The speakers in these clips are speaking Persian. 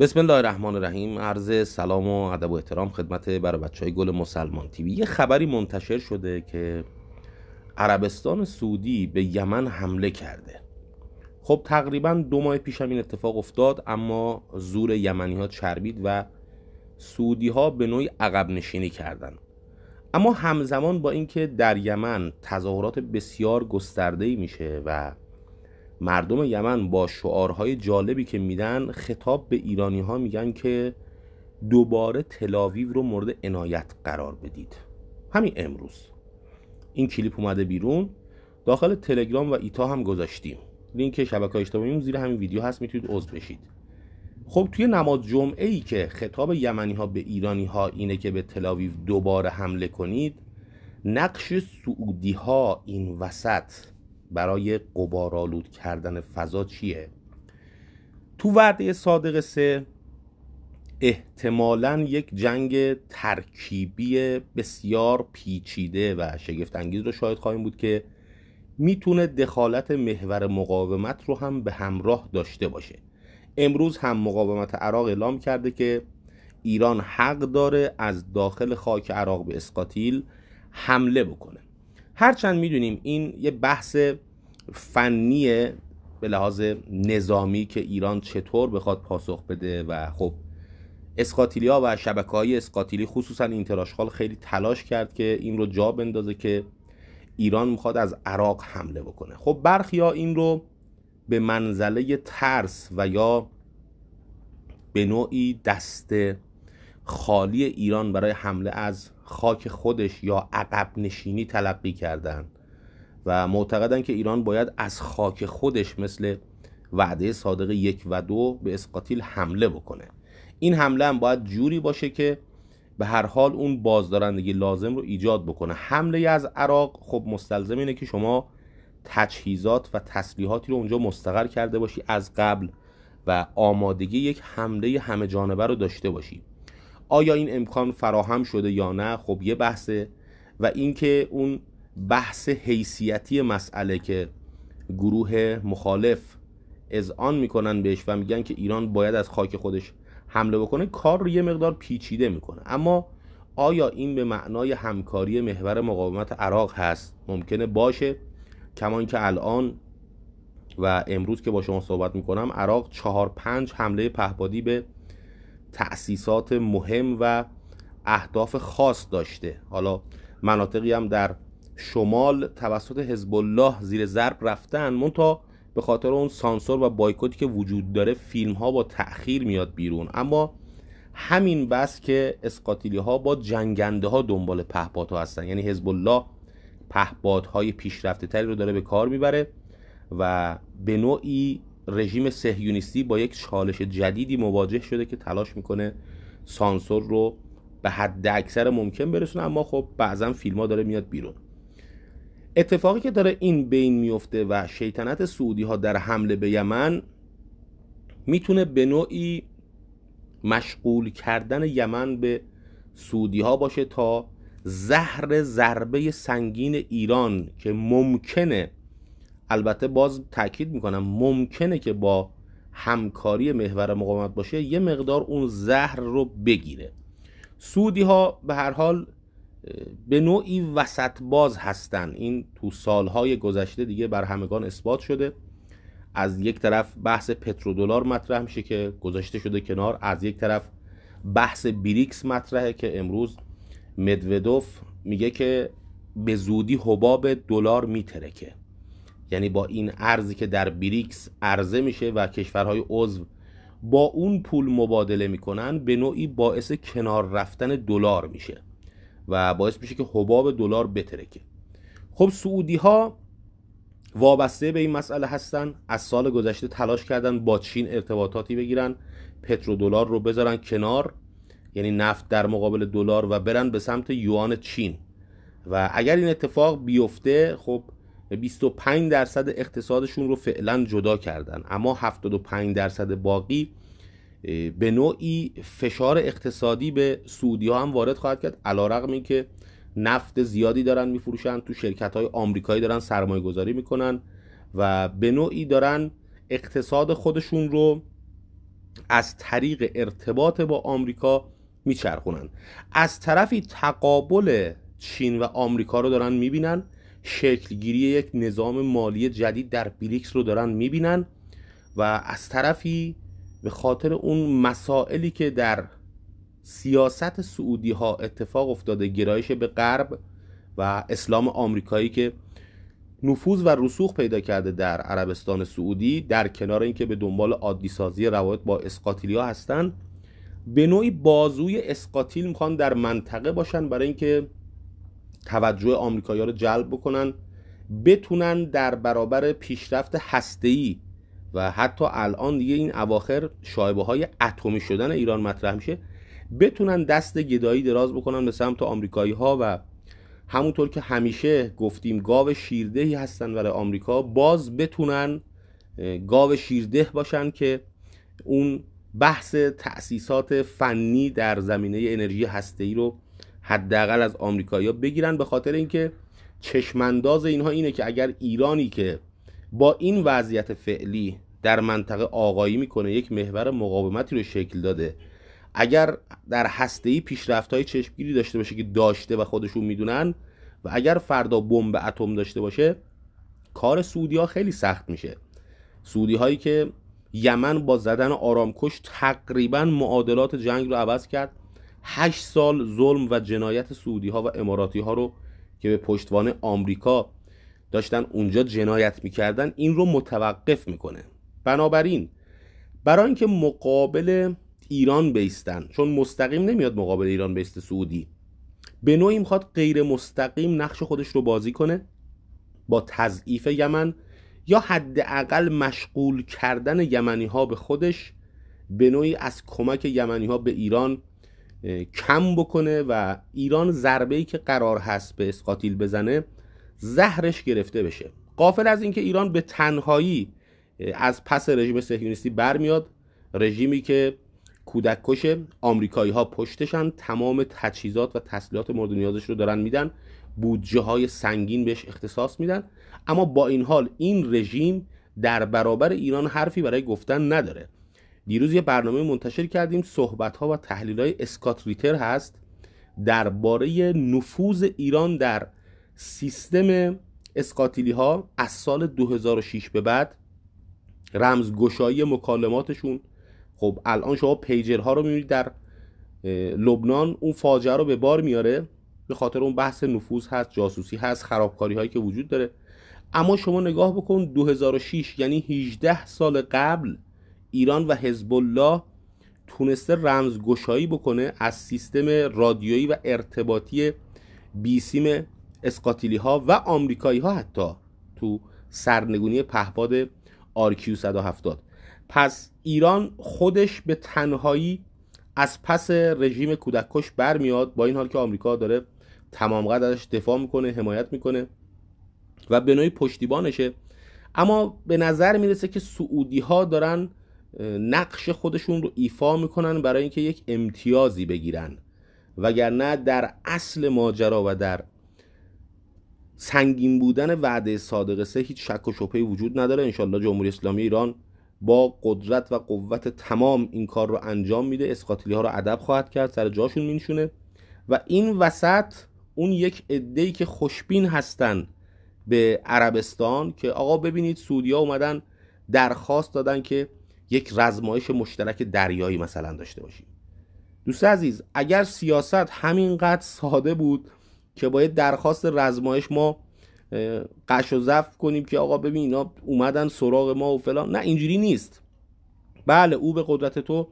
بسم الله الرحمن الرحیم عرض سلام و ادب و احترام خدمت برای بچه های گل مسلمان تیوی یه خبری منتشر شده که عربستان سعودی به یمن حمله کرده خب تقریبا دو ماه پیش هم این اتفاق افتاد اما زور یمنی ها چربید و سعودی ها به نوعی عقب نشینی کردن اما همزمان با اینکه در یمن تظاهرات بسیار گسترده میشه و مردم یمن با شعارهای جالبی که میدن خطاب به ایرانی ها میگن که دوباره تلاویو رو مورد عنایت قرار بدید همین امروز این کلیپ اومده بیرون داخل تلگرام و ایتا هم گذاشتیم لینک شبکه اجتماعی زیر همین ویدیو هست میتونید عضو بشید خب توی نماز جمعه ای که خطاب یمنی ها به ایرانی ها اینه که به تلاویو دوباره حمله کنید نقش سعودی ها این وسط برای قبارالود کردن فضا چیه تو وعده صادق سه احتمالا یک جنگ ترکیبی بسیار پیچیده و شگفت انگیز رو شاید خواهیم بود که میتونه دخالت محور مقاومت رو هم به همراه داشته باشه امروز هم مقاومت عراق اعلام کرده که ایران حق داره از داخل خاک عراق به اسقاطیل حمله بکنه هرچند میدونیم این یه بحث فنیه به لحاظ نظامی که ایران چطور بخواد پاسخ بده و خب ها و شبکه های اسقاطیلی خصوصا اینتراشخال خیلی تلاش کرد که این رو جا بندازه که ایران میخواد از عراق حمله بکنه خب ها این رو به منزله ترس و یا به نوعی دست خالی ایران برای حمله از خاک خودش یا عقب نشینی تلقی کردند و معتقدند که ایران باید از خاک خودش مثل وعده صادق یک و دو به اسقاطیل حمله بکنه این حمله هم باید جوری باشه که به هر حال اون بازدارندگی لازم رو ایجاد بکنه حمله از عراق خب مستلزم اینه که شما تجهیزات و تسلیحاتی رو اونجا مستقر کرده باشی از قبل و آمادگی یک حمله همه جانبه رو داشته باشی آیا این امکان فراهم شده یا نه خب یه بحثه و اینکه اون بحث حیثیتی مسئله که گروه مخالف اذعان میکنن بهش و میگن که ایران باید از خاک خودش حمله بکنه کار رو یه مقدار پیچیده میکنه اما آیا این به معنای همکاری محور مقاومت عراق هست ممکنه باشه کمان که الان و امروز که با شما صحبت میکنم عراق چهار پنج حمله پهپادی به تأسیسات مهم و اهداف خاص داشته حالا مناطقی هم در شمال توسط حزب الله زیر ضرب رفتن تا به خاطر اون سانسور و بایکوتی که وجود داره فیلم ها با تأخیر میاد بیرون اما همین بس که اسقاطیلی ها با جنگنده ها دنبال ها هستن یعنی حزب الله های پیشرفته تری رو داره به کار میبره و به نوعی رژیم سهیونیستی با یک چالش جدیدی مواجه شده که تلاش میکنه سانسور رو به حد اکثر ممکن برسونه اما خب بعضا فیلم ها داره میاد بیرون اتفاقی که داره این بین میفته و شیطنت سعودی ها در حمله به یمن میتونه به نوعی مشغول کردن یمن به سعودی ها باشه تا زهر ضربه سنگین ایران که ممکنه البته باز تاکید میکنم ممکنه که با همکاری محور مقاومت باشه یه مقدار اون زهر رو بگیره سودی ها به هر حال به نوعی وسط باز هستن این تو سالهای گذشته دیگه بر همگان اثبات شده از یک طرف بحث پترودلار مطرح میشه که گذاشته شده کنار از یک طرف بحث بریکس مطرحه که امروز مدودوف میگه که به زودی حباب دلار میترکه یعنی با این ارزی که در بریکس عرضه میشه و کشورهای عضو با اون پول مبادله میکنن به نوعی باعث کنار رفتن دلار میشه و باعث میشه که حباب دلار بترکه خب سعودی ها وابسته به این مسئله هستن از سال گذشته تلاش کردن با چین ارتباطاتی بگیرن پترو دلار رو بذارن کنار یعنی نفت در مقابل دلار و برن به سمت یوان چین و اگر این اتفاق بیفته خب 25 درصد اقتصادشون رو فعلا جدا کردن اما 75 درصد باقی به نوعی فشار اقتصادی به سعودی ها هم وارد خواهد کرد علا رقم این که نفت زیادی دارن میفروشن تو شرکت های آمریکایی دارن سرمایه گذاری میکنن و به نوعی دارن اقتصاد خودشون رو از طریق ارتباط با آمریکا میچرخونن از طرفی تقابل چین و آمریکا رو دارن میبینن شکلگیری یک نظام مالی جدید در بریکس رو دارن میبینن و از طرفی به خاطر اون مسائلی که در سیاست سعودی ها اتفاق افتاده گرایش به غرب و اسلام آمریکایی که نفوذ و رسوخ پیدا کرده در عربستان سعودی در کنار اینکه به دنبال عادی سازی روابط با اسقاطیلیا هستند به نوعی بازوی اسقاطیل میخوان در منطقه باشن برای اینکه توجه آمریکایی‌ها رو جلب بکنن بتونن در برابر پیشرفت هسته‌ای و حتی الان دیگه این اواخر شایبه های اتمی شدن ایران مطرح میشه بتونن دست گدایی دراز بکنن به سمت آمریکایی ها و همونطور که همیشه گفتیم گاو شیردهی هستن برای آمریکا باز بتونن گاو شیرده باشن که اون بحث تأسیسات فنی در زمینه انرژی هسته‌ای رو حداقل از آمریکایی‌ها بگیرن به خاطر اینکه چشمانداز اینها اینه که اگر ایرانی که با این وضعیت فعلی در منطقه آقایی میکنه یک محور مقاومتی رو شکل داده اگر در هسته ای پیشرفت های چشمگیری داشته باشه که داشته و خودشون میدونن و اگر فردا بمب اتم داشته باشه کار سعودی ها خیلی سخت میشه سعودی هایی که یمن با زدن آرامکش تقریبا معادلات جنگ رو عوض کرد 8 سال ظلم و جنایت سعودی ها و اماراتی ها رو که به پشتوانه آمریکا داشتن اونجا جنایت میکردن این رو متوقف میکنه بنابراین برای اینکه مقابل ایران بیستن چون مستقیم نمیاد مقابل ایران بیست سعودی به نوعی میخواد غیر مستقیم نقش خودش رو بازی کنه با تضعیف یمن یا حداقل مشغول کردن یمنی ها به خودش به نوعی از کمک یمنی ها به ایران کم بکنه و ایران ضربه ای که قرار هست به اسقاتیل بزنه زهرش گرفته بشه قافل از اینکه ایران به تنهایی از پس رژیم سهیونیستی برمیاد رژیمی که کودککش آمریکایی ها پشتشن تمام تجهیزات و تسلیحات مورد نیازش رو دارن میدن بودجه های سنگین بهش اختصاص میدن اما با این حال این رژیم در برابر ایران حرفی برای گفتن نداره دیروز یه برنامه منتشر کردیم صحبت ها و تحلیل های اسکات ریتر هست درباره نفوذ ایران در سیستم اسکاتیلی ها از سال 2006 به بعد رمزگشایی مکالماتشون خب الان شما ها رو میبینید در لبنان اون فاجعه رو به بار میاره به خاطر اون بحث نفوذ هست جاسوسی هست خرابکاری هایی که وجود داره اما شما نگاه بکن 2006 یعنی 18 سال قبل ایران و حزب الله تونسته رمزگشایی بکنه از سیستم رادیویی و ارتباطی بیسیم اسقاطیلی ها و آمریکایی ها حتی تو سرنگونی پهپاد آرکیو 170 پس ایران خودش به تنهایی از پس رژیم کودککش برمیاد با این حال که آمریکا داره تمام قدرش دفاع میکنه حمایت میکنه و به نوعی پشتیبانشه اما به نظر میرسه که سعودی ها دارن نقش خودشون رو ایفا میکنن برای اینکه یک امتیازی بگیرن وگرنه در اصل ماجرا و در سنگین بودن وعده صادق سه هیچ شک و شبهه وجود نداره انشالله جمهوری اسلامی ایران با قدرت و قوت تمام این کار رو انجام میده اسقاطیلی ها رو ادب خواهد کرد سر جاشون مینشونه و این وسط اون یک عده که خوشبین هستن به عربستان که آقا ببینید سودیا اومدن درخواست دادن که یک رزمایش مشترک دریایی مثلا داشته باشیم دوست عزیز اگر سیاست همینقدر ساده بود که باید درخواست رزمایش ما قش و زفت کنیم که آقا ببین اینا اومدن سراغ ما و فلان نه اینجوری نیست بله او به قدرت تو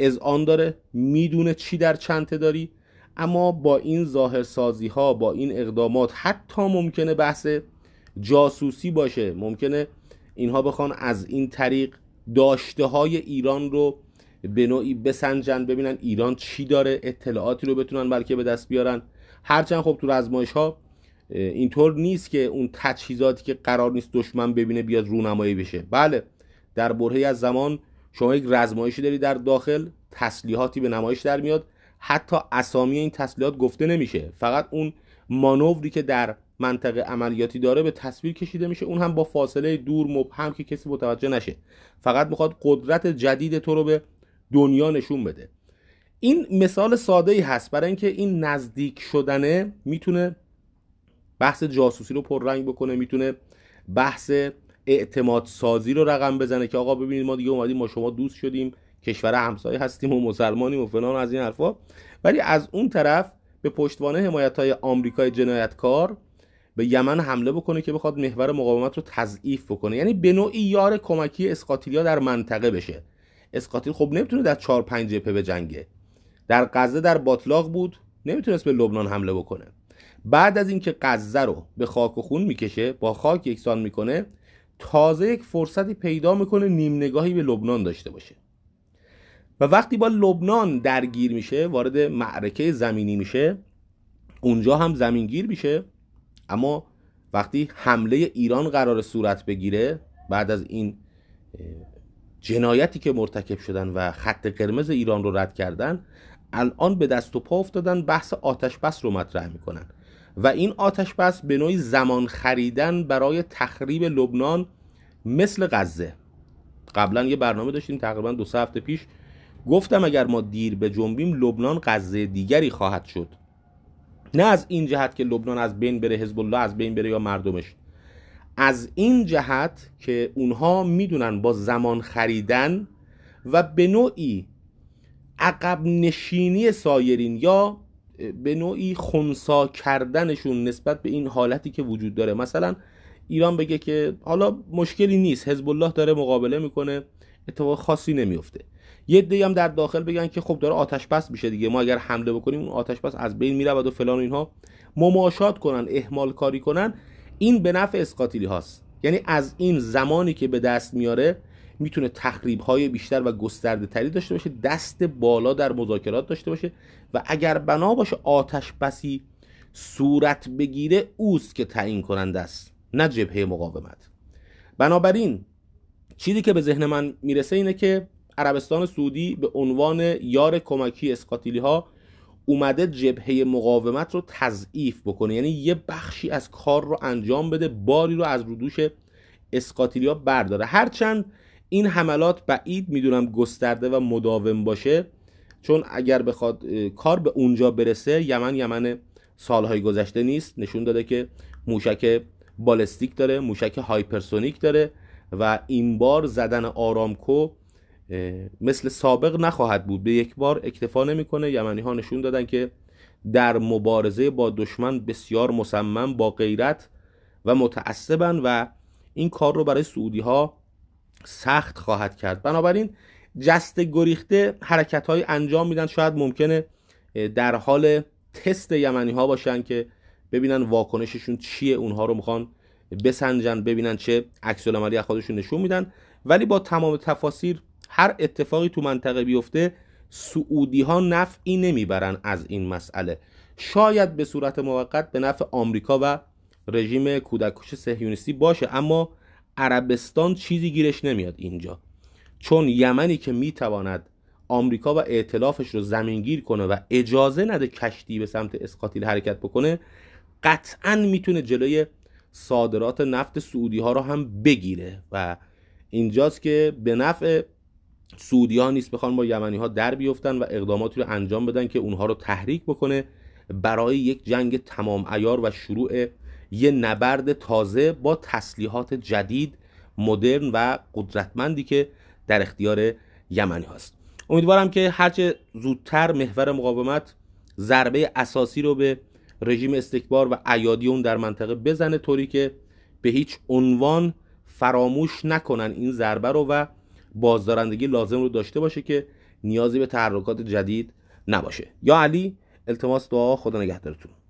از آن داره میدونه چی در چنته داری اما با این ظاهر سازی ها با این اقدامات حتی ممکنه بحث جاسوسی باشه ممکنه اینها بخوان از این طریق داشته های ایران رو به نوعی بسنجن ببینن ایران چی داره اطلاعاتی رو بتونن بلکه به دست بیارن هرچند خب تو رزمایش ها اینطور نیست که اون تجهیزاتی که قرار نیست دشمن ببینه بیاد رونمایی بشه بله در برهی از زمان شما یک رزمایشی داری در داخل تسلیحاتی به نمایش در میاد حتی اسامی این تسلیحات گفته نمیشه فقط اون مانوری که در منطقه عملیاتی داره به تصویر کشیده میشه اون هم با فاصله دور مبهم که کسی متوجه نشه فقط میخواد قدرت جدید تو رو به دنیا نشون بده این مثال ساده ای هست برای اینکه این نزدیک شدنه میتونه بحث جاسوسی رو پررنگ بکنه میتونه بحث اعتماد سازی رو رقم بزنه که آقا ببینید ما دیگه اومدیم ما شما دوست شدیم کشور همسایه هستیم و مسلمانیم و فلان از این حرفا ولی از اون طرف به پشتوانه حمایت های آمریکای جنایتکار به یمن حمله بکنه که بخواد محور مقاومت رو تضعیف بکنه یعنی به نوعی یار کمکی ها در منطقه بشه اسقاطیل خب نمیتونه در 4 5 جبهه بجنگه در غزه در باتلاق بود نمیتونست به لبنان حمله بکنه بعد از اینکه غزه رو به خاک و خون میکشه با خاک یکسان میکنه تازه یک فرصتی پیدا میکنه نیم نگاهی به لبنان داشته باشه و وقتی با لبنان درگیر میشه وارد معرکه زمینی میشه اونجا هم زمینگیر میشه اما وقتی حمله ایران قرار صورت بگیره بعد از این جنایتی که مرتکب شدن و خط قرمز ایران رو رد کردن الان به دست و پا افتادن بحث آتش بس رو مطرح میکنن و این آتش بس به نوعی زمان خریدن برای تخریب لبنان مثل غزه قبلا یه برنامه داشتیم تقریبا دو سه هفته پیش گفتم اگر ما دیر به جنبیم لبنان غزه دیگری خواهد شد نه از این جهت که لبنان از بین بره حزب الله از بین بره یا مردمش از این جهت که اونها میدونن با زمان خریدن و به نوعی عقب نشینی سایرین یا به نوعی خونسا کردنشون نسبت به این حالتی که وجود داره مثلا ایران بگه که حالا مشکلی نیست حزب الله داره مقابله میکنه اتفاق خاصی نمیفته یه دی هم در داخل بگن که خب داره آتش بس میشه دیگه ما اگر حمله بکنیم اون آتش بس از بین میرود و فلان و اینها مماشات کنن اهمال کاری کنن این به نفع اسقاطیلی هاست یعنی از این زمانی که به دست میاره میتونه تخریب های بیشتر و گسترده تری داشته باشه دست بالا در مذاکرات داشته باشه و اگر بنا باشه آتش بسی صورت بگیره اوست که تعیین کننده است نه جبهه مقاومت بنابراین چیزی که به ذهن من میرسه اینه که عربستان سعودی به عنوان یار کمکی اسکاتیلی ها اومده جبهه مقاومت رو تضعیف بکنه یعنی یه بخشی از کار رو انجام بده باری رو از رودوش ها برداره هرچند این حملات بعید میدونم گسترده و مداوم باشه چون اگر بخواد کار به اونجا برسه یمن یمن سالهای گذشته نیست نشون داده که موشک بالستیک داره موشک هایپرسونیک داره و این بار زدن آرامکو مثل سابق نخواهد بود به یک بار اکتفا نمیکنه یمنی ها نشون دادن که در مبارزه با دشمن بسیار مصمم با غیرت و متعصبن و این کار رو برای سعودی ها سخت خواهد کرد بنابراین جست گریخته حرکت های انجام میدن شاید ممکنه در حال تست یمنی ها باشن که ببینن واکنششون چیه اونها رو میخوان بسنجن ببینن چه عکس العملی از خودشون نشون میدن ولی با تمام تفاسیر هر اتفاقی تو منطقه بیفته سعودی ها نفعی نمیبرن از این مسئله شاید به صورت موقت به نفع آمریکا و رژیم کودکش سهیونیستی باشه اما عربستان چیزی گیرش نمیاد اینجا چون یمنی که میتواند آمریکا و اعتلافش رو زمینگیر کنه و اجازه نده کشتی به سمت اسقاطیل حرکت بکنه قطعا میتونه جلوی صادرات نفت سعودی ها رو هم بگیره و اینجاست که به نفع سودیا نیست بخوان با یمنی ها در بیفتن و اقداماتی رو انجام بدن که اونها رو تحریک بکنه برای یک جنگ تمام ایار و شروع یه نبرد تازه با تسلیحات جدید مدرن و قدرتمندی که در اختیار یمنی هاست امیدوارم که هرچه زودتر محور مقاومت ضربه اساسی رو به رژیم استکبار و ایادی اون در منطقه بزنه طوری که به هیچ عنوان فراموش نکنن این ضربه رو و بازدارندگی لازم رو داشته باشه که نیازی به تحرکات جدید نباشه یا علی التماس دعا خدا نگهدارتون